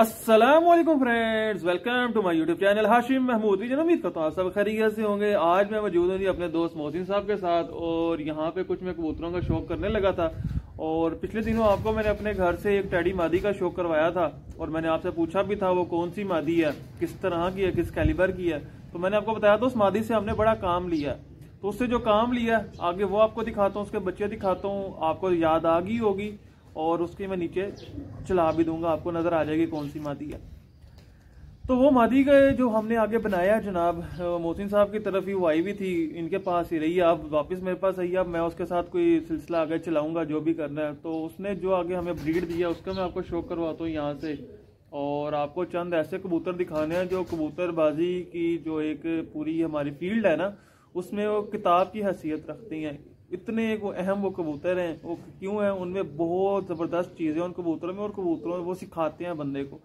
Aslam friends welcome to my YouTube channel Hashim Mahmood vision उम्मीद करता हूँ सब खैरियत से होंगे आज मैं मौजूद हूँ अपने दोस्त मोहसिन साहब के साथ और यहाँ पे कुछ मैं कबूतरों का शौक करने लगा था और पिछले दिनों आपको मैंने अपने घर से एक टैडी मादी का शौक करवाया था और मैंने आपसे पूछा भी था वो कौन सी मादी है किस तरह की है किस कैलिबर की है तो मैंने आपको बताया था तो उस मादी से हमने बड़ा काम लिया तो उससे जो काम लिया आगे वो आपको दिखाता हूँ उसके बच्चे दिखाता हूँ आपको याद आ गई होगी और उसकी मैं नीचे चला भी दूंगा आपको नज़र आ जाएगी कौन सी मादी है तो वो मादी का जो हमने आगे बनाया जनाब मोहसिन साहब की तरफ ही वो आई भी थी इनके पास ही रही आप वापस मेरे पास आई आप मैं उसके साथ कोई सिलसिला आगे चलाऊंगा जो भी करना है तो उसने जो आगे हमें ब्रीड दिया उसका मैं आपको शो करवाता हूँ यहाँ से और आपको चंद ऐसे कबूतर दिखाने हैं जो कबूतरबाजी की जो एक पूरी हमारी फील्ड है ना उसमें वो किताब की हैसियत रखती हैं इतने वो अहम वो कबूतर हैं वो क्यों हैं उनमें बहुत ज़बरदस्त चीज़ें उन कबूतरों में और कबूतरों में वो सिखाते हैं बंदे को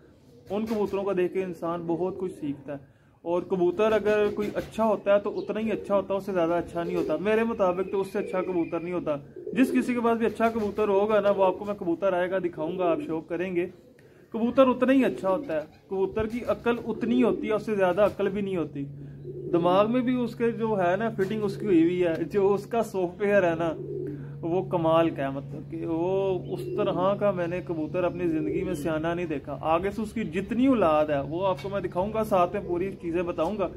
उन कबूतरों को देख के इंसान बहुत कुछ सीखता है और कबूतर अगर कोई अच्छा होता है तो उतना ही अच्छा होता है उससे ज़्यादा अच्छा नहीं होता मेरे मुताबिक तो उससे अच्छा कबूतर नहीं होता जिस किसी के पास भी अच्छा कबूतर होगा ना वो आपको मैं कबूतर आएगा दिखाऊंगा आप शौक करेंगे कबूतर उतना ही अच्छा होता है कबूतर की अक्ल उतनी होती है उससे ज़्यादा अक्ल भी नहीं होती दिमाग में भी उसके जो है ना फिटिंग उसकी हुई हुई है जो उसका सॉफ्टवेयर है ना वो कमाल का है मतलब कि वो उस तरह का मैंने कबूतर अपनी ज़िंदगी में सियाना नहीं देखा आगे से उसकी जितनी औलाद है वो आपको मैं दिखाऊंगा साथ में पूरी चीज़ें बताऊंगा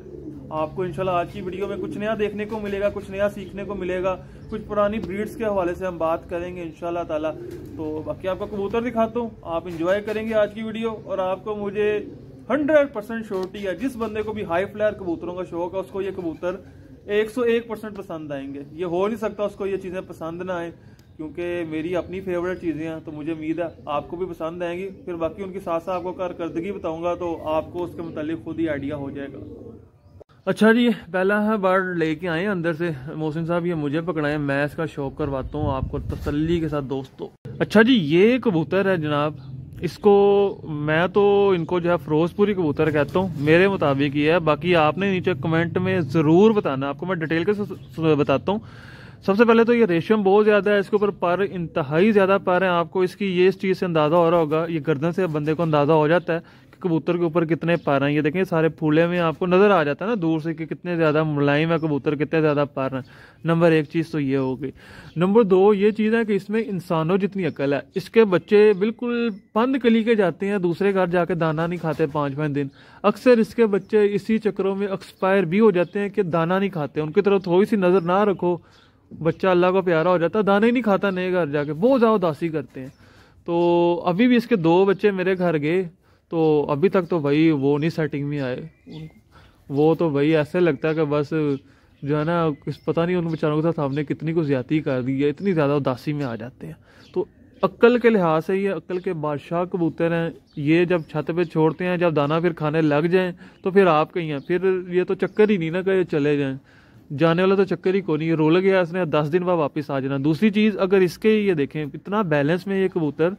आपको इनशाला आज की वीडियो में कुछ नया देखने को मिलेगा कुछ नया सीखने को मिलेगा कुछ पुरानी ब्रीड्स के हवाले से हम बात करेंगे इनशाला ताला तो बाकी आपका कबूतर दिखाता हूँ आप इंजॉय करेंगे आज की वीडियो और आपको मुझे हंड्रेड परसेंट श्योरिटी है जिस बंदे को भी हाई फ्लायर कबूतरों का शौक है उसको ये कबूतर एक परसेंट पसंद आएंगे ये हो नहीं सकता उसको ये चीज़ें पसंद ना आए क्योंकि मेरी अपनी फेवरेट चीज़ें हैं तो मुझे उम्मीद है आपको भी पसंद आएंगी फिर बाकी उनके साथ साथ आपको कारकर्दगी बताऊंगा तो आपको उसके मतलब खुद ही आइडिया हो जाएगा अच्छा जी पहला बार लेके आए अंदर से मोहसिन साहब ये मुझे पकड़ाए मैं इसका शौक करवाता हूँ आपको तसल्ली के साथ दोस्तों अच्छा जी ये कबूतर है जनाब इसको मैं तो इनको जो है फरोजपुरी कबूतर कहता हूँ मेरे मुताबिक ये है बाकी आपने नीचे कमेंट में ज़रूर बताना आपको मैं डिटेल के बताता हूँ सबसे पहले तो ये रेशम बहुत ज़्यादा है इसके ऊपर पर इंतहाई ज़्यादा पर है आपको इसकी ये इस चीज़ से अंदाज़ा हो रहा होगा ये गर्दन से बंदे को अंदाज़ा हो जाता है कबूतर के ऊपर कितने पार हैं ये देखें सारे फूले में आपको नज़र आ जाता है ना दूर से कि कितने ज़्यादा मुलायम है कबूतर कितने ज़्यादा पार हैं नंबर एक चीज़ तो ये हो गई नंबर दो ये चीज़ है कि इसमें इंसानों जितनी अकल है इसके बच्चे बिल्कुल बंद कली के जाते हैं दूसरे घर जाके दाना नहीं खाते पांच पांच दिन अक्सर इसके बच्चे इसी चक्रों में एक्सपायर भी हो जाते हैं कि दाना नहीं खाते उनकी तरफ थोड़ी सी नज़र ना रखो बच्चा अल्लाह को प्यारा हो जाता है दाना ही नहीं खाता नए घर जाके बहुत ज़्यादा उदासी करते हैं तो अभी भी इसके दो बच्चे मेरे घर गए तो अभी तक तो भाई वो नहीं सेटिंग में आए वो तो भाई ऐसे लगता है कि बस जो है ना किस पता नहीं उन बेचारों के साथ हमने कितनी को ज्यादा कर दी है इतनी ज़्यादा उदासी में आ जाते हैं तो अक्ल के लिहाज से ये अक्ल के बादशाह कबूतर हैं ये जब छत पे छोड़ते हैं जब दाना फिर खाने लग जाएं तो फिर आप कहीं हैं फिर ये तो चक्कर ही नहीं ना कहे चले जाएं जाने वाला तो चक्कर ही को नहीं रोल गया इसने दस दिन बाद वापस आ जाना दूसरी चीज़ अगर इसके ये देखें इतना बैलेंस में ये कबूतर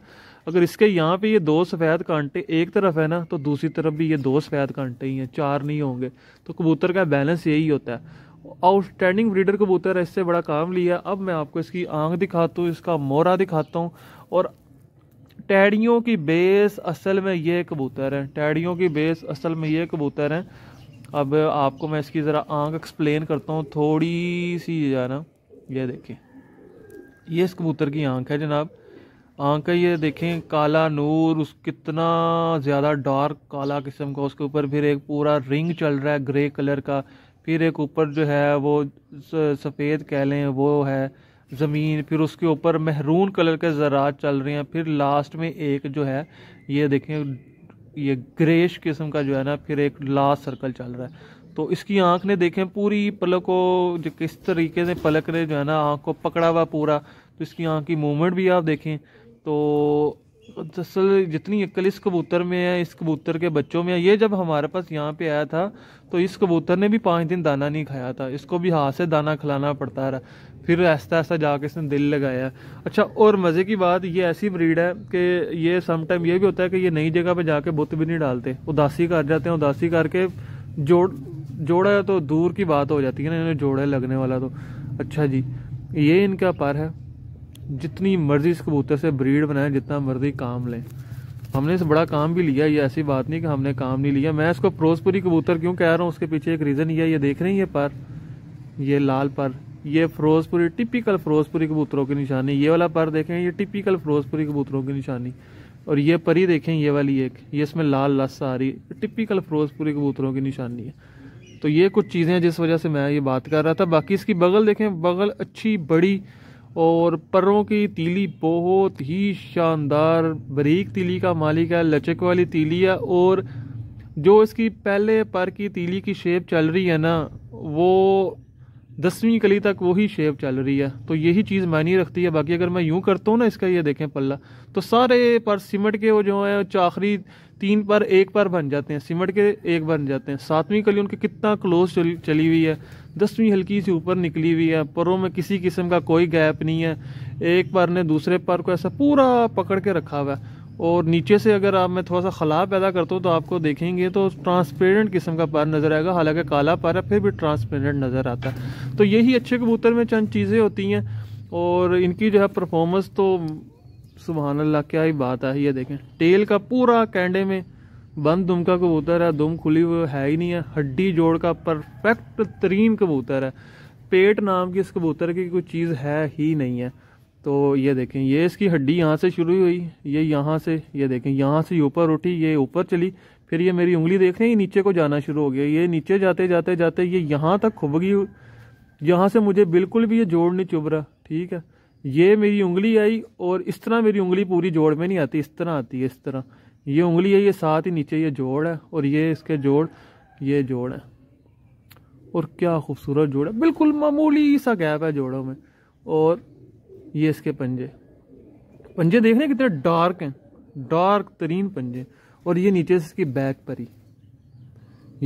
अगर इसके यहाँ पे ये दो सफ़ेद कांटे एक तरफ है ना तो दूसरी तरफ भी ये दो सफ़ेद कांटे ही हैं चार नहीं होंगे तो कबूतर का बैलेंस यही होता है आउटस्टैंडिंग ब्रीडर कबूतर है इससे बड़ा काम लिया अब मैं आपको इसकी आंख दिखाता हूँ इसका मोरा दिखाता हूँ और टैड़ियों की बेस असल में ये कबूतर हैं टैड़ियों की बेस असल में ये कबूतर हैं अब आपको मैं इसकी ज़रा आंख एक्सप्लेन करता हूँ थोड़ी सी जाना ये देखें ये इस कबूतर की आंख है जनाब आँख हाँ, का ये देखें काला नूर उस कितना ज़्यादा डार्क काला किस्म का उसके ऊपर फिर एक पूरा रिंग चल रहा है ग्रे कलर का फिर एक ऊपर जो है वो सफ़ेद कह लें वो है ज़मीन फिर उसके ऊपर महरून कलर के ज़रात चल रहे हैं फिर लास्ट में एक जो है ये देखें ये ग्रेश किस्म का जो है ना फिर एक लास्ट सर्कल चल रहा है तो इसकी आंख ने देखें पूरी पलक को जो किस तरीके से पलक ने जो है ना आंख को पकड़ा हुआ पूरा तो इसकी आंख की मूवमेंट भी आप देखें तो दरअसल जितनी अक्ल इस कबूतर में है इस कबूतर के बच्चों में है ये जब हमारे पास यहाँ पे आया था तो इस कबूतर ने भी पाँच दिन दाना नहीं खाया था इसको भी हाथ से दाना खिलाना पड़ता रहा फिर ऐसा ऐसा जाके इसने दिल लगाया अच्छा और मज़े की बात ये ऐसी ब्रीड है कि ये समटाइम ये भी होता है कि ये नई जगह पर जाके बुत भी नहीं डालते उदासी कर जाते हैं उदासी करके जोड़ जोड़ा तो दूर की बात हो जाती है ना इन्हें जोड़ा लगने वाला तो अच्छा जी ये इनका पर है जितनी मर्जी इस कबूतर से ब्रीड बनाए जितना मर्जी काम लें हमने इस बड़ा काम भी लिया ये ऐसी बात नहीं कि हमने काम नहीं लिया मैं इसको फरोजपुरी कबूतर क्यों कह रहा हूँ उसके पीछे एक रीज़न ये ये देख रहे हैं ये पर ये लाल पर ये फरोजपुरी टिपिकल फरोजपुरी कबूतरों की निशानी ये वाला पर देखें ये टिपिकल फरोजपुरी कबूतरों की निशानी और ये परी देखें ये वाली एक ये इसमें लाल लस आ रही टिपिकल फरोजपुरी कबूतरों की निशानी है तो ये कुछ चीज़ें जिस वजह से मैं ये बात कर रहा था बाकी इसकी बगल देखें बगल अच्छी बड़ी और परों की तीली बहुत ही शानदार बरीक तीली का मालिक है लचक वाली तीली है और जो इसकी पहले पर की तीली की शेप चल रही है ना वो दसवीं कली तक वही शेप चल रही है तो यही चीज़ मायने रखती है बाकी अगर मैं यूं करता हूँ ना इसका ये देखें पल्ला तो सारे पर सिमट के वो जो है चाखरी तीन पर एक पर बन जाते हैं सिमट के एक बन जाते हैं सातवीं कली उनके कितना क्लोज चली हुई है दसवीं हल्की से ऊपर निकली हुई है परों में किसी किस्म का कोई गैप नहीं है एक पर ने दूसरे पर को ऐसा पूरा पकड़ के रखा हुआ है और नीचे से अगर आप मैं थोड़ा सा खला पैदा करता हूँ तो आपको देखेंगे तो ट्रांसपेरेंट किस्म का पर नज़र आएगा हालांकि काला पर है फिर भी ट्रांसपेरेंट नज़र आता है तो यही अच्छे कबूतर में चंद चीज़ें होती हैं और इनकी जो है परफॉर्मेंस तो सुबहान अल्लाह क्या ही बात है ये देखें टेल का पूरा कैंडे में बंद दुम का कबूतर है दुम खुली हुई है ही नहीं है हड्डी जोड़ का परफेक्ट तरीन कबूतर है पेट नाम की इस कबूतर की कोई चीज़ है ही नहीं है तो ये देखें ये इसकी हड्डी यहाँ से शुरू हुई ये यहाँ से ये देखें यहाँ से ऊपर उठी ये ऊपर चली फिर ये मेरी उंगली देख रहे हैं ये नीचे को जाना शुरू हो गया ये नीचे जाते जाते जाते ये यहाँ तक खुब गई यहाँ से मुझे बिल्कुल भी ये जोड़ नहीं चुभ रहा ठीक है ये मेरी उंगली आई और इस तरह मेरी उंगली पूरी जोड़ में नहीं आती इस तरह आती है इस तरह ये उंगली है ये साथ ही नीचे ये जोड़ है और ये इसके जोड़ ये जोड़ है और क्या खूबसूरत जोड़ है बिल्कुल मामूली सा गैप है जोड़ों में और ये इसके पंजे पंजे देख रहे हैं कितने डार्क हैं डार्क तरीन पंजे और ये नीचे से इसकी बैक परी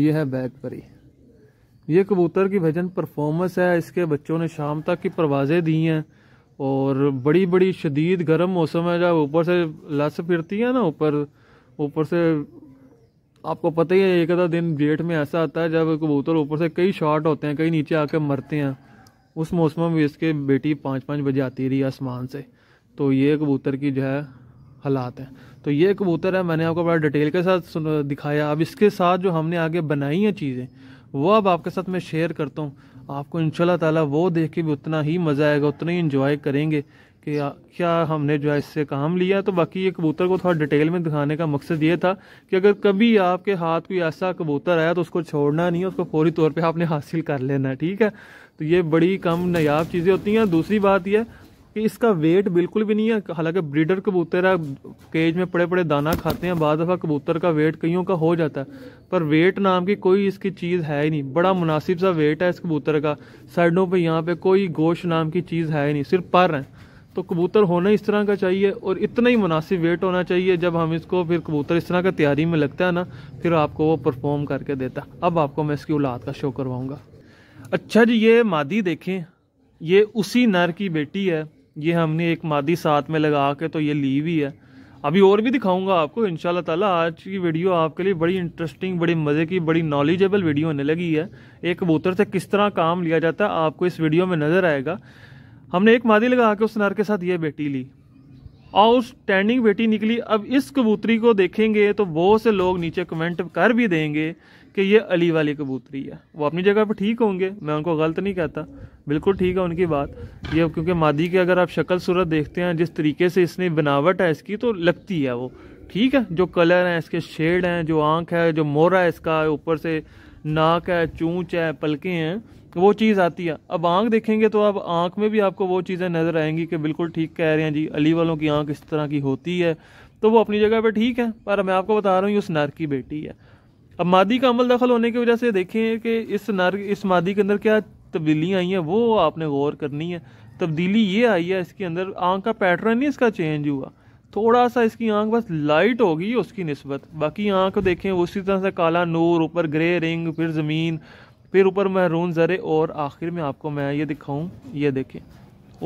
ये है बैक परी ये कबूतर की भजन परफॉर्मेंस है इसके बच्चों ने शाम तक की परवाजें दी हैं और बड़ी बड़ी शदीद गर्म मौसम है जब ऊपर से लस फिरती है ना ऊपर ऊपर से आपको पता ही है एक आधा दिन जेठ में ऐसा आता है जब कबूतर ऊपर से कई शॉट होते हैं कई नीचे आकर मरते हैं उस मौसम में इसके बेटी पाँच पाँच बजे आती रही आसमान से तो ये कबूतर की जो है हालात हैं तो ये कबूतर है मैंने आपको बड़ा डिटेल के साथ दिखाया अब इसके साथ जो हमने आगे बनाई हैं चीज़ें वो अब आपके साथ मैं शेयर करता हूँ आपको इन शाह वो देख के भी उतना ही मज़ा आएगा उतना ही इन्जॉय करेंगे कि क्या हमने जो है इससे काम लिया तो बाकी ये कबूतर को थोड़ा डिटेल में दिखाने का मकसद ये था कि अगर कभी आपके हाथ कोई ऐसा कबूतर आया तो उसको छोड़ना नहीं है उसको फौरी तौर पे आपने हासिल कर लेना है ठीक है तो ये बड़ी कम नायाब चीज़ें होती हैं दूसरी बात यह कि इसका वेट बिल्कुल भी नहीं है हालांकि ब्रीडर कबूतर है केज में पड़े पड़े दाना खाते हैं बाद दफ़ा कबूतर का वेट कईयों का हो जाता है पर वेट नाम की कोई इसकी चीज़ है ही नहीं बड़ा मुनासिब सा वेट है इस कबूतर का साइडों पे यहाँ पे कोई गोश नाम की चीज़ है ही नहीं सिर्फ पर हैं तो कबूतर होना इस तरह का चाहिए और इतना ही मुनासिब वेट होना चाहिए जब हम इसको फिर कबूतर इस तरह का तैयारी में लगता है ना फिर आपको वो परफॉर्म करके देता अब आपको मैं इसकी औलाद का शो करवाऊँगा अच्छा जी ये मादी देखें ये उसी नर की बेटी है ये हमने एक मादी साथ में लगा के तो ये ली हुई है अभी और भी दिखाऊंगा आपको इन ताला आज की वीडियो आपके लिए बड़ी इंटरेस्टिंग बड़ी मज़े की बड़ी नॉलेजेबल वीडियो होने लगी है एक कबूतर से किस तरह काम लिया जाता है आपको इस वीडियो में नज़र आएगा हमने एक मादी लगा के उस नर के साथ ये बेटी ली और उस टैंडिंग बेटी निकली अब इस कबूतरी को देखेंगे तो बहुत से लोग नीचे कमेंट कर भी देंगे कि ये अली वाली कबूतरी है वो अपनी जगह पर ठीक होंगे मैं उनको गलत नहीं कहता बिल्कुल ठीक है उनकी बात ये क्योंकि मादी की अगर आप शक्ल सूरत देखते हैं जिस तरीके से इसने बनावट है इसकी तो लगती है वो ठीक है जो कलर हैं इसके शेड हैं जो आँख है जो मोरा है इसका ऊपर से नाक है चूँच है पलके हैं वो चीज़ आती है अब आँख देखेंगे तो अब आँख में भी आपको वो चीज़ें नज़र आएंगी कि बिल्कुल ठीक कह रहे हैं जी अली वालों की आँख इस तरह की होती है तो वो अपनी जगह पर ठीक है पर मैं आपको बता रहा हूँ उस नर की बेटी है अब मादी का अमल दखल होने की वजह से देखें कि इस नर इस मादी के अंदर क्या तब्दीलियाँ आई हैं वो आपने गौर करनी है तब्दीली ये आई है इसके अंदर आँख का पैटर्न ही इसका चेंज हुआ थोड़ा सा इसकी आँख बस लाइट होगी उसकी नस्बत बाकी आँख देखें उसी तरह से काला नूर ऊपर ग्रे रिंग फिर ज़मीन फिर ऊपर महरून ज़रे और आखिर में आपको मैं ये दिखाऊँ ये देखें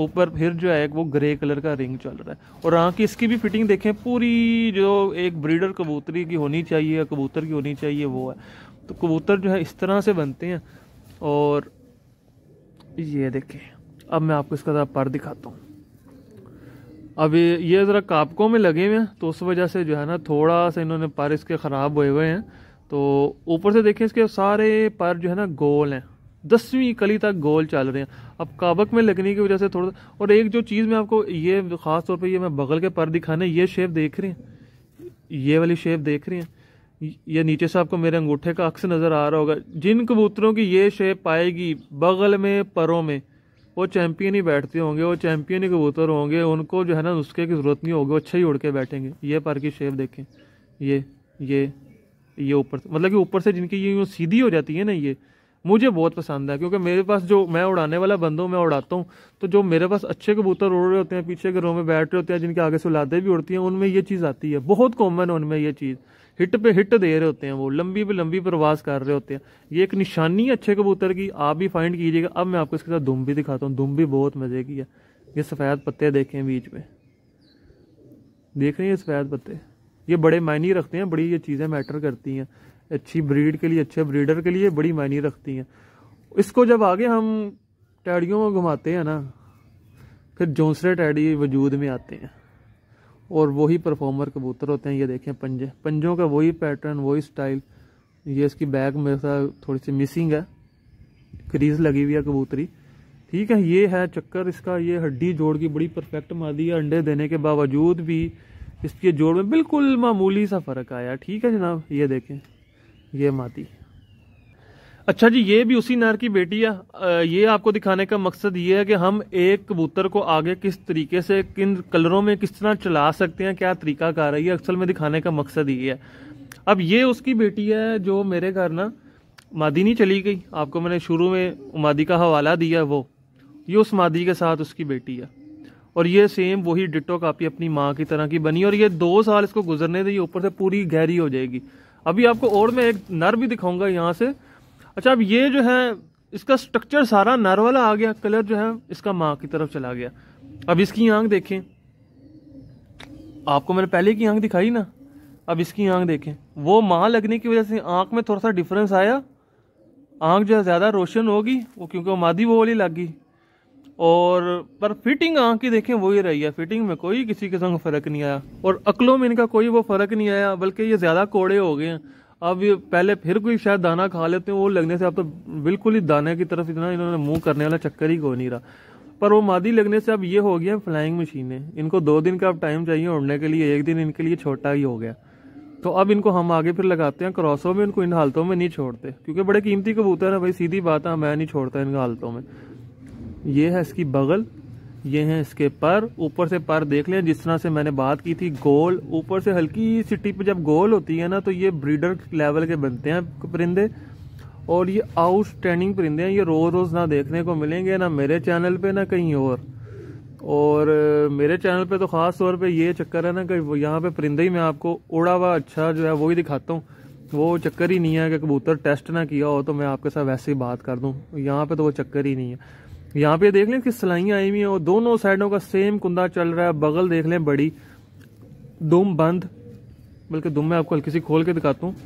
ऊपर फिर जो है वो ग्रे कलर का रिंग चल रहा है और हाँ की इसकी भी फिटिंग देखें पूरी जो एक ब्रीडर कबूतरी की होनी चाहिए या कबूतर की होनी चाहिए वो है तो कबूतर जो है इस तरह से बनते हैं और ये देखें अब मैं आपको इसका पर दिखाता हूँ अब ये ये ज़रा कापकों में लगे हुए हैं तो उस वजह से जो है ना थोड़ा सा इन्होंने पर इसके ख़राब हुए हुए हैं तो ऊपर से देखें इसके सारे पर जो है ना गोल हैं दसवीं कली तक गोल चल रहे हैं अब काबक में लगने की वजह से थोड़ा और एक जो चीज़ मैं आपको ये ख़ास तौर पे ये मैं बगल के पर दिखाने ये शेप देख रहे हैं ये वाली शेप देख रहे हैं ये नीचे से आपको मेरे अंगूठे का अक्स नज़र आ रहा होगा जिन कबूतरों की ये शेप पाएगी बगल में परों में वो चैम्पियन ही बैठते होंगे वो चैम्पियन ही कबूतर होंगे उनको जो है ना नुस्खे की ज़रूरत नहीं होगी वो अच्छा ही उड़ के बैठेंगे ये पर की शेप देखें ये ये ये ऊपर मतलब कि ऊपर से जिनकी ये यूँ सीधी हो जाती है ना ये मुझे बहुत पसंद है क्योंकि मेरे पास जो मैं उड़ाने वाला बंदों मैं उड़ाता हूँ तो जो मेरे पास अच्छे कबूतर उड़ रहे होते हैं पीछे घरों में बैठ रहे होते हैं जिनके आगे से उलादे भी उड़ती हैं उनमें ये चीज़ आती है बहुत कॉमन है उनमें ये चीज़ हिट पे हिट दे रहे होते हैं वो लंबी पे लंबी प्रवास कर रहे होते हैं ये एक निशानी है अच्छे कबूतर की आप भी फाइंड कीजिएगा अब मैं आपको इसके साथ दुम भी दिखाता हूँ दुम भी बहुत मज़े की है ये सफ़ेद पत्ते देखें बीच में देख रहे हैं ये सफ़ेद पत्ते ये बड़े मायने रखते हैं बड़ी ये चीज़ें मैटर करती हैं अच्छी ब्रीड के लिए अच्छे ब्रीडर के लिए बड़ी मायने रखती हैं इसको जब आगे हम टैडियों में घुमाते हैं ना फिर जोंसरे टैडी वजूद में आते हैं और वही परफॉर्मर कबूतर होते हैं ये देखें पंजे पंजों का वही पैटर्न वही स्टाइल ये इसकी बैग में साथ थोड़ी सी मिसिंग है क्रीज लगी हुई है कबूतरी ठीक है ये है चक्कर इसका ये हड्डी जोड़ की बड़ी परफेक्ट मादी है अंडे देने के बावजूद भी इसके जोड़ में बिल्कुल मामूली सा फ़र्क आया ठीक है जनाब ये देखें ये माती अच्छा जी ये भी उसी नर की बेटी है ये आपको दिखाने का मकसद ये है कि हम एक कबूतर को आगे किस तरीके से किन कलरों में किस तरह चला सकते हैं क्या तरीका रही है अक्सल में दिखाने का मकसद ये है अब ये उसकी बेटी है जो मेरे घर ना मादी नहीं चली गई आपको मैंने शुरू में मादी का हवाला दिया वो ये उस मादी के साथ उसकी बेटी है और ये सेम वही डिटो कापी अपनी माँ की तरह की बनी और ये दो साल इसको गुजरने दे ऊपर से पूरी गहरी हो जाएगी अभी आपको और मैं एक नर भी दिखाऊंगा यहाँ से अच्छा अब ये जो है इसका स्ट्रक्चर सारा नर वाला आ गया कलर जो है इसका माँ की तरफ चला गया अब इसकी आंख देखें आपको मैंने पहले की आंख दिखाई ना अब इसकी आंख देखें वो माँ लगने की वजह से आंख में थोड़ा सा डिफरेंस आया आंख जो है ज़्यादा रोशन होगी वो क्योंकि वो मादी वो वाली लग गई और पर फिटिंग यहाँ की देखें वही रही है फिटिंग में कोई किसी किस्म का फ़र्क नहीं आया और अकलों में इनका कोई वो फ़र्क नहीं आया बल्कि ये ज़्यादा कोड़े हो गए हैं अब ये पहले फिर कोई शायद दाना खा लेते हैं वो लगने से अब तो बिल्कुल ही दाने की तरफ इतना इन्होंने मुंह करने वाला चक्कर ही को नहीं रहा पर वो मादी लगने से अब ये हो गया फ्लाइंग मशीनें इनको दो दिन का अब टाइम चाहिए उड़ने के लिए एक दिन इनके लिए छोटा ही हो गया तो अब इनको हम आगे फिर लगाते हैं क्रॉसों में इनको इन हालतों में नहीं छोड़ते क्योंकि बड़े कीमती कबूतर है भाई सीधी बात है मैं नहीं छोड़ता इन हालतों में ये है इसकी बगल ये है इसके पर ऊपर से पर देख लें जिस तरह से मैंने बात की थी गोल ऊपर से हल्की सी टिप जब गोल होती है ना तो ये ब्रीडर लेवल के बनते हैं परिंदे और ये आउटस्टैंडिंग परिंदे हैं ये रोज़ रोज़ ना देखने को मिलेंगे ना मेरे चैनल पे ना कहीं और और मेरे चैनल पे तो ख़ास तौर पे ये चक्कर है ना कि यहाँ पे परिंदे ही मैं आपको उड़ा हुआ अच्छा जो है वो ही दिखाता हूँ वो चक्कर ही नहीं है कि कबूतर टेस्ट ना किया हो तो मैं आपके साथ वैसे ही बात कर दूँ यहाँ पे तो वो चक्कर ही नहीं है यहाँ पे देख लें कि सिलाइयाँ आई हुई हैं और दोनों साइडों का सेम कुंदा चल रहा है बगल देख लें बड़ी दुम बंद बल्कि दुम में आपको हल्की सी खोल के दिखाता हूँ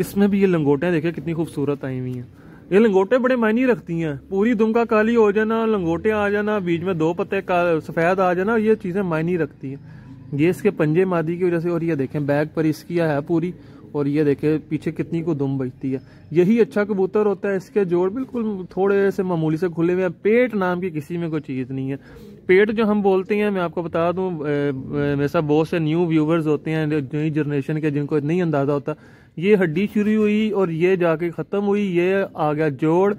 इसमें भी ये लंगोटें देखें कितनी खूबसूरत आई हुई हैं ये लंगोटे बड़े मायने रखती हैं पूरी दुम का काली हो जाना लंगोटे आ जाना बीच में दो पत्ते सफ़ेद आ जाना ये चीज़ें मायने रखती हैं ये इसके पंजे मादी की वजह से और ये देखें बैग पर इसकी है पूरी और ये देखे पीछे कितनी को दुम बजती है यही अच्छा कबूतर होता है इसके जोड़ बिल्कुल थोड़े से मामूली से खुले हुए हैं पेट नाम की किसी में कोई चीज़ नहीं है पेट जो हम बोलते हैं मैं आपको बता दूं मेरे साथ बहुत से न्यू व्यूवर्स होते हैं नई जनरेशन के जिनको नहीं अंदाज़ा होता ये हड्डी शुरू हुई और ये जाके ख़त्म हुई ये आ गया जोड़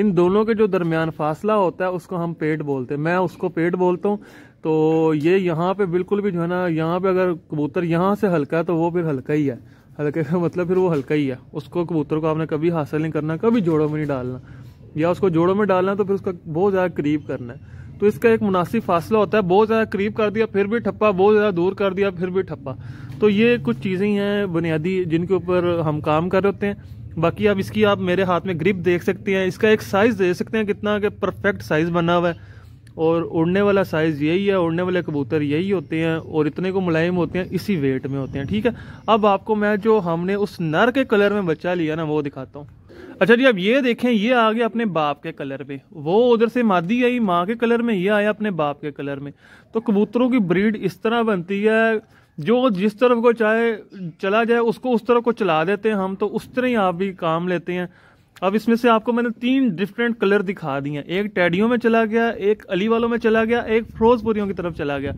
इन दोनों के जो दरमियान फासला होता है उसको हम पेट बोलते हैं मैं उसको पेट बोलता हूँ तो ये यहाँ पे बिल्कुल भी जो है ना यहाँ पे अगर कबूतर यहाँ से हल्का है तो वो फिर हल्का ही है हल्के का मतलब फिर वो हल्का ही है उसको कबूतर को आपने कभी हासिल नहीं करना कभी जोड़ों में नहीं डालना या उसको जोड़ों में डालना तो फिर उसका बहुत ज़्यादा करीब करना है तो इसका एक मुनासिब फासला होता है बहुत ज़्यादा करीब कर दिया फिर भी ठप्पा बहुत ज़्यादा दूर कर दिया फिर भी ठप्पा तो ये कुछ चीज़ें हैं बुनियादी जिनके ऊपर हम काम कर रहे होते हैं बाकी आप इसकी आप मेरे हाथ में ग्रिप देख सकते हैं इसका एक साइज़ देख सकते हैं कितना परफेक्ट साइज़ बना हुआ है और उड़ने वाला साइज़ यही है उड़ने वाले कबूतर यही होते हैं और इतने को मुलायम होते हैं इसी वेट में होते हैं ठीक है अब आपको मैं जो हमने उस नर के कलर में बच्चा लिया ना वो दिखाता हूँ अच्छा जी अब ये देखें ये आ गया अपने बाप के कलर में वो उधर से मादी आई माँ के कलर में ये आया अपने बाप के कलर में तो कबूतरों की ब्रीड इस तरह बनती है जो जिस तरफ को चाहे चला जाए उसको उस तरफ को चला देते हैं हम तो उस तरह ही आप भी काम लेते हैं अब इसमें से आपको मैंने तीन डिफरेंट कलर दिखा दिए एक टैडियो में चला गया एक अली वालों में चला गया एक फिरोजपुरियों की तरफ चला गया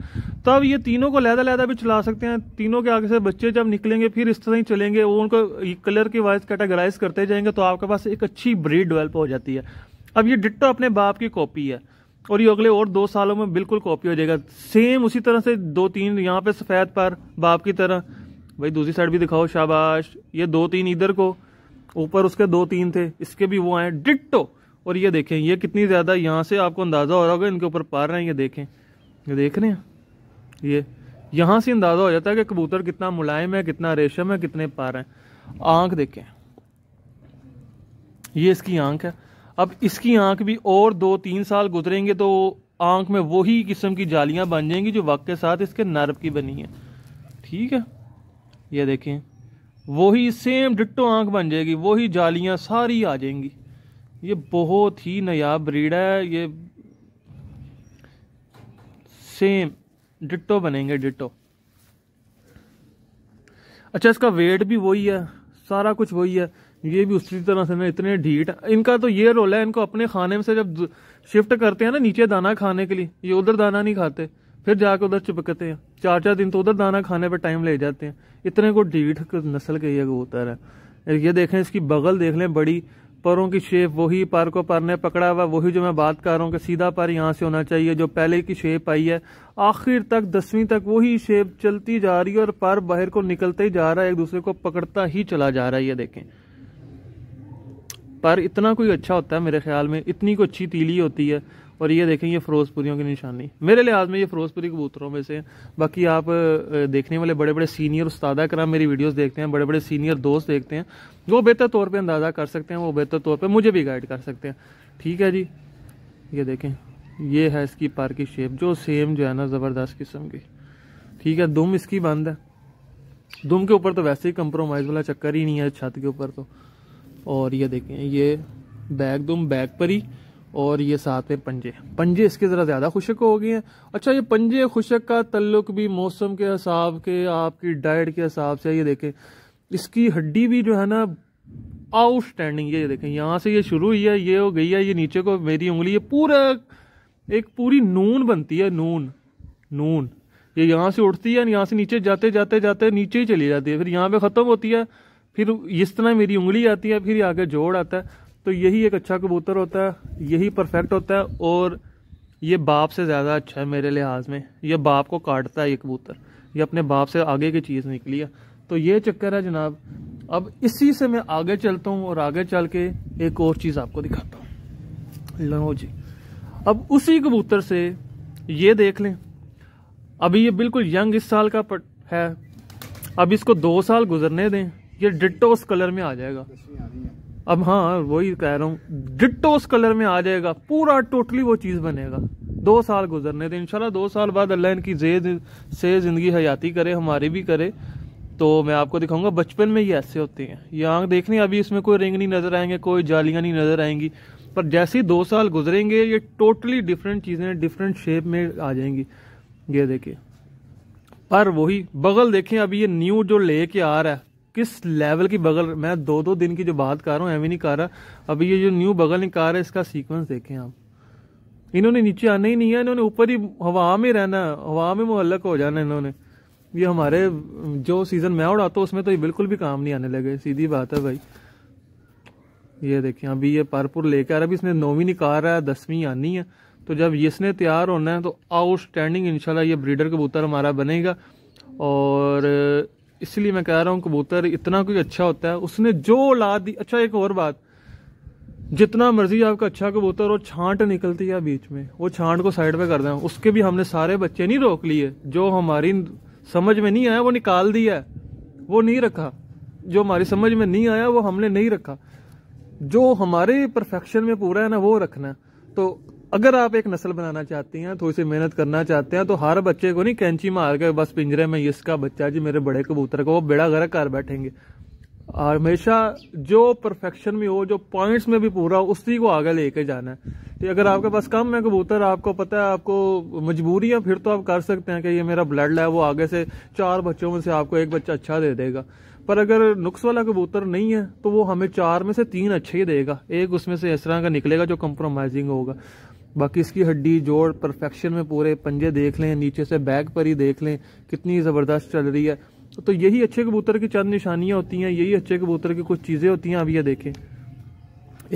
तो अब ये तीनों को लहदा लहदा भी चला सकते हैं तीनों के आगे से बच्चे जब निकलेंगे फिर इस तरह ही चलेंगे वो उनको कलर के वाइज कैटेगराइज करते जाएंगे तो आपके पास एक अच्छी ब्रीड डेवलप हो जाती है अब ये डिट्टो अपने बाप की कॉपी है और ये अगले और दो सालों में बिल्कुल कॉपी हो जाएगा सेम उसी तरह से दो तीन यहाँ पे सफ़ेद पर बाप की तरह भाई दूसरी साइड भी दिखाओ शाबाश ये दो तीन इधर को ऊपर उसके दो तीन थे इसके भी वो आए डिट्टो और ये देखें ये कितनी ज़्यादा यहाँ से आपको अंदाज़ा हो रहा होगा इनके ऊपर पार रहे हैं ये देखें ये देख रहे हैं ये यहाँ से अंदाज़ा हो जाता है कि कबूतर कितना मुलायम है कितना रेशम है कितने पार हैं आँख देखें ये इसकी आँख है अब इसकी आँख भी और दो तीन साल गुजरेंगे तो आँख में वही किस्म की जालियाँ बन जाएंगी जो वक्त के साथ इसके नर्व की बनी है ठीक है ये देखें वही सेम डिट्टो आंख बन जाएगी वही जालियां सारी आ जाएंगी ये बहुत ही नयाब ब्रीड है ये सेम डिट्टो बनेंगे डिट्टो अच्छा इसका वेट भी वही है सारा कुछ वही है ये भी उसी तरह से ना इतने ढीठ इनका तो ये रोल है इनको अपने खाने में से जब शिफ्ट करते हैं ना नीचे दाना खाने के लिए ये उधर दाना नहीं खाते फिर जाके उधर चिपकते हैं चार चार दिन तो उधर दाना खाने पर टाइम ले जाते हैं इतने को डीठ नस्ल के ये कबूतर है ये देखें इसकी बगल देख लें बड़ी परों की शेप वही पर को पर ने पकड़ा हुआ वही जो मैं बात कर रहा हूँ कि सीधा पर यहाँ से होना चाहिए जो पहले की शेप आई है आखिर तक दसवीं तक वही शेप चलती जा रही है और पर बाहर को निकलते ही जा रहा है एक दूसरे को पकड़ता ही चला जा रहा है ये देखें पर इतना कोई अच्छा होता है मेरे ख्याल में इतनी को अच्छी तीली होती है और ये देखें ये फरोजपुरियों की निशानी मेरे लिहाज में ये फरोजपुरी कबूतरों में से बाकी आप देखने वाले बड़े बड़े सीनियर उस्तादा कराम मेरी वीडियोस देखते हैं बड़े बड़े सीनियर दोस्त देखते हैं वो बेहतर तौर पे अंदाज़ा कर सकते हैं वो बेहतर तौर पे मुझे भी गाइड कर सकते हैं ठीक है जी ये देखें ये है इसकी पार की शेप जो सेम जो है ना ज़बरदस्त किस्म की ठीक है दुम इसकी बंद है दुम के ऊपर तो वैसे ही कंप्रोमाइज़ वाला चक्कर ही नहीं है छत के ऊपर तो और ये देखें ये बैग दुम बैग पर ही और ये साथ में पंजे पंजे इसके ज़रा ज़्यादा खुशक हो गए हैं अच्छा ये पंजे खुशक का तल्लुक भी मौसम के हिसाब के आपकी डाइट के हिसाब से ये देखें इसकी हड्डी भी जो है ना आउटस्टैंडिंग ये देखें यहाँ से ये शुरू हुई है ये हो गई है ये नीचे को मेरी उंगली ये पूरा एक पूरी नून बनती है नून नून ये यहाँ से उठती है यहाँ से नीचे जाते जाते जाते नीचे ही चली जाती है फिर यहाँ पे ख़त्म होती है फिर इस तरह मेरी उंगली आती है फिर आगे जोड़ आता है तो यही एक अच्छा कबूतर होता है यही परफेक्ट होता है और ये बाप से ज़्यादा अच्छा है मेरे लिहाज में यह बाप को काटता है ये कबूतर ये अपने बाप से आगे की चीज़ निकली है तो ये चक्कर है जनाब अब इसी से मैं आगे चलता हूँ और आगे चल के एक और चीज़ आपको दिखाता हूँ लो जी अब उसी कबूतर से ये देख लें अभी ये बिल्कुल यंग इस साल का है अब इसको दो साल गुजरने दें ये डिटो उस कलर में आ जाएगा अब हाँ वही कह रहा हूँ डिट्टो उस कलर में आ जाएगा पूरा टोटली वो चीज़ बनेगा दो साल गुजरने थे इनशाला दो साल बाद अल्लाह इनकी जेद से ज़िंदगी हयाती करे हमारी भी करे तो मैं आपको दिखाऊंगा बचपन में ये ऐसे होते हैं ये आंख देखने अभी इसमें कोई रिंग नहीं नज़र आएंगे कोई जालियां नहीं नज़र आएंगी पर जैसे ही दो साल गुजरेंगे ये टोटली डिफरेंट चीज़ें डिफरेंट शेप में आ जाएंगी ये देखिए पर वही बगल देखें अभी ये न्यू जो लेके आ रहा है किस लेवल की बगल मैं दो दो दिन की जो बात कर रहा हूँ एवं नहीं कर रहा अभी ये जो न्यू बगल निकार है इसका सीक्वेंस देखें आप इन्होंने नीचे आना ही नहीं है इन्होंने ऊपर ही हवा में रहना हवा में मुहलक हो जाना इन्होंने ये हमारे जो सीज़न मैं उड़ाता हूँ उसमें तो ये बिल्कुल भी काम नहीं आने लगे सीधी बात है भाई ये देखिए अभी ये पारपुर लेकर आ रहा है अभी इसने नौवीं निकाल रहा है दसवीं आनी है तो जब इसने तैयार होना है तो आउटस्टैंडिंग इंशाल्लाह ये ब्रीडर कबूतर हमारा बनेगा और इसलिए मैं कह रहा हूँ कबूतर इतना कोई अच्छा होता है उसने जो ला दी अच्छा एक और बात जितना मर्जी आपका अच्छा कबूतर और छांट निकलती है बीच में वो छांट को साइड पे कर दें उसके भी हमने सारे बच्चे नहीं रोक लिए जो हमारी समझ में नहीं आया वो निकाल दिया है वो नहीं रखा जो हमारी समझ में नहीं आया वो हमने नहीं रखा जो हमारे परफेक्शन में पूरा है ना वो रखना तो अगर आप एक नस्ल बनाना चाहती हैं थोड़ी तो सी मेहनत करना चाहते हैं तो हर बच्चे को नहीं कैंची मार के बस पिंजरे में इसका बच्चा जी मेरे बड़े कबूतर को वो बेड़ा गर्क कर बैठेंगे और हमेशा जो परफेक्शन में हो जो पॉइंट्स में भी पूरा उसी को आगे लेके जाना है तो अगर आपके पास कम है कबूतर आपको पता है आपको मजबूरी है फिर तो आप कर सकते हैं कि ये मेरा ब्लड है वो आगे से चार बच्चों में से आपको एक बच्चा अच्छा दे देगा पर अगर नुक्स वाला कबूतर नहीं है तो वो हमें चार में से तीन अच्छे ही देगा एक उसमें से इस तरह का निकलेगा जो कम्प्रोमाइजिंग होगा बाकी इसकी हड्डी जोड़ परफेक्शन में पूरे पंजे देख लें नीचे से बैग पर ही देख लें कितनी ज़बरदस्त चल रही है तो यही अच्छे कबूतर की चंद निशानियाँ होती हैं यही अच्छे कबूतर की कुछ चीज़ें होती हैं अब ये देखें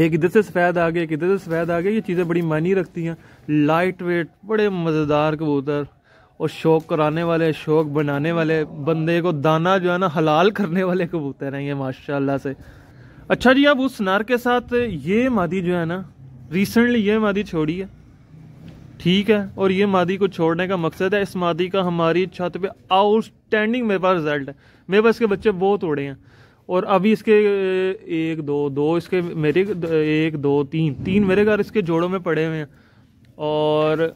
एक इधर से सफ़ेद आ गए एक इधर से सफ़ेद आ गए ये चीज़ें बड़ी मानी रखती हैं लाइट वेट बड़े मज़ेदार कबूतर और शौक कराने वाले शौक बनाने वाले बंदे को दाना जो है ना हलाल करने वाले कबूतर हैं ये माशाल्लाह से अच्छा जी अब उस नार के साथ ये मादी जो है ना रिसेंटली ये मादी छोड़ी है ठीक है और ये मादी को छोड़ने का मकसद है इस मादी का हमारी छत पे आउटस्टैंडिंग मेरे पास रिजल्ट है मेरे पास इसके बच्चे बहुत उड़े हैं और अभी इसके एक दो दो इसके मेरे एक दो तीन तीन मेरे घर इसके जोड़ों में पड़े हुए हैं और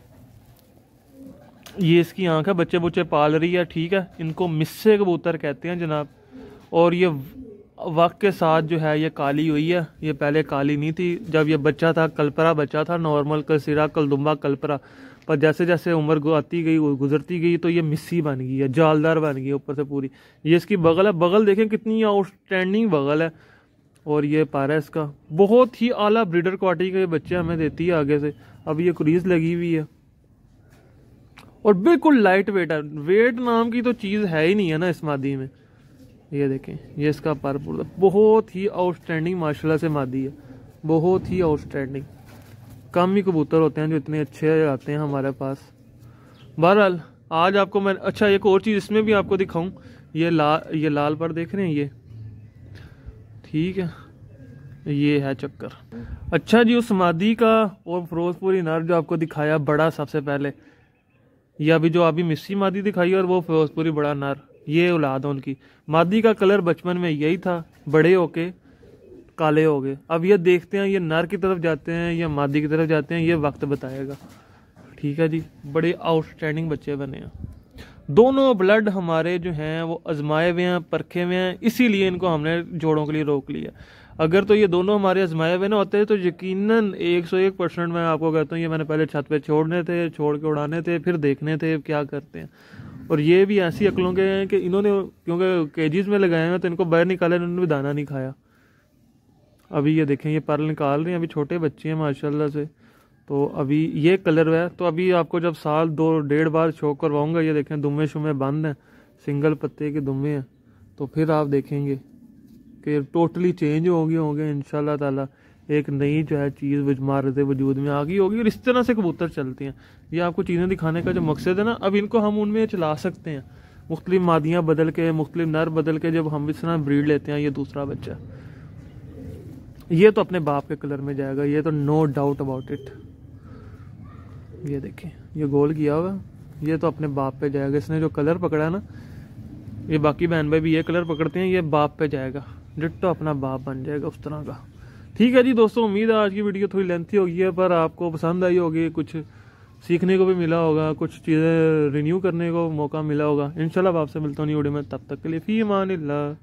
ये इसकी आंख है बच्चे बुच्चे पाल रही है ठीक है इनको मिस्से कबूतर कहते हैं जनाब और ये वक्त के साथ जो है ये काली हुई है ये पहले काली नहीं थी जब ये बच्चा था कलपरा बच्चा था नॉर्मल कलसिरा कलदुम्बा कलपरा पर जैसे जैसे उम्र आती गई गुजरती गई तो ये मिस्सी बन गई है जालदार बन गई है ऊपर से पूरी ये इसकी बगल है बगल देखें कितनी आउटस्टैंडिंग बगल है और ये पारा है इसका बहुत ही आला ब्रीडर क्वालिटी के बच्चे हमें देती है आगे से अब ये क्रीज लगी हुई है और बिल्कुल लाइट वेट है वेट नाम की तो चीज़ है ही नहीं है ना इस मादी में ये देखें ये इसका पर पुर्जा बहुत ही आउटस्टैंडिंग माशाल्लाह से मादी है बहुत ही आउटस्टैंडिंग कम ही कबूतर होते हैं जो इतने अच्छे आते हैं हमारे पास बहरहाल आज आपको मैं अच्छा एक और चीज़ इसमें भी आपको दिखाऊं ये लाल ये लाल पर देख रहे हैं ये ठीक है ये है चक्कर अच्छा जी उस मादी का और फिरोजपुरी नर जो आपको दिखाया बड़ा सबसे पहले या अभी जो अभी मिस्सी मादी दिखाई और वो फिरोजपुरी बड़ा नर ये औलाद है उनकी मादी का कलर बचपन में यही था बड़े होके काले हो गए अब ये देखते हैं ये नर की तरफ जाते हैं या मादी की तरफ जाते हैं ये वक्त बताएगा ठीक है जी बड़े आउटस्टैंडिंग बच्चे बने हैं दोनों ब्लड हमारे जो हैं वो आजमाए हुए हैं परखे हुए हैं इसीलिए इनको हमने जोड़ों के लिए रोक लिया अगर तो ये दोनों हमारे आजमाए हुए ना होते तो यकीनन 101 परसेंट मैं आपको कहता हूँ ये मैंने पहले छत पे छोड़ने थे छोड़ के उड़ाने थे फिर देखने थे क्या करते हैं और ये भी ऐसी अकलों के हैं कि इन्होंने क्योंकि केजीज में लगाए हैं तो इनको बाहर निकाला तो इन्होंने भी दाना नहीं खाया अभी ये देखें ये पर्ल निकाल रहे हैं अभी छोटे बच्चे हैं माशाल्लाह से तो अभी ये कलर है तो अभी आपको जब साल दो डेढ़ बार शो करवाऊँगा ये देखें दुमे शुमे बंद हैं सिंगल पत्ते के दुमे हैं तो फिर आप देखेंगे कि टोटली चेंज हो गए होंगे इन शाह एक नई जो है चीज़ वजमारत वजूद में आ गई होगी और इस तरह से कबूतर चलते हैं ये आपको चीज़ें दिखाने का जो मकसद है ना अब इनको हम उनमें चला सकते हैं मुख्तलिफ मादियाँ बदल के मुख्तलिफ नर बदल के जब हम इस तरह ब्रीड लेते हैं ये दूसरा बच्चा ये तो अपने बाप के कलर में जाएगा ये तो नो डाउट अबाउट इट ये देखिए ये गोल किया हुआ ये तो अपने बाप पे जाएगा इसने जो कलर पकड़ा ना ये बाकी बहन भाई भी ये कलर पकड़ते हैं ये बाप पे जाएगा तो अपना बाप बन जाएगा उस तरह का ठीक है जी दोस्तों उम्मीद है आज की वीडियो थोड़ी लेंथी होगी है पर आपको पसंद आई होगी कुछ सीखने को भी मिला होगा कुछ चीज़ें रिन्यू करने को मौका मिला होगा इंशाल्लाह आपसे मिलता हूँ नहीं वीडियो में तब तक के लिए फ़ी मान